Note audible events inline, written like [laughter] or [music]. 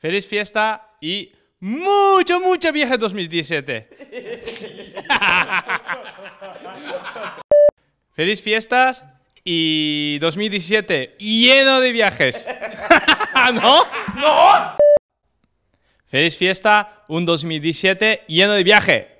Feliz fiesta y mucho, mucho viaje 2017. [laughs] Feliz fiestas y 2017 lleno de viajes. [laughs] ¿No? ¿No? Feliz fiesta, un 2017 lleno de viaje.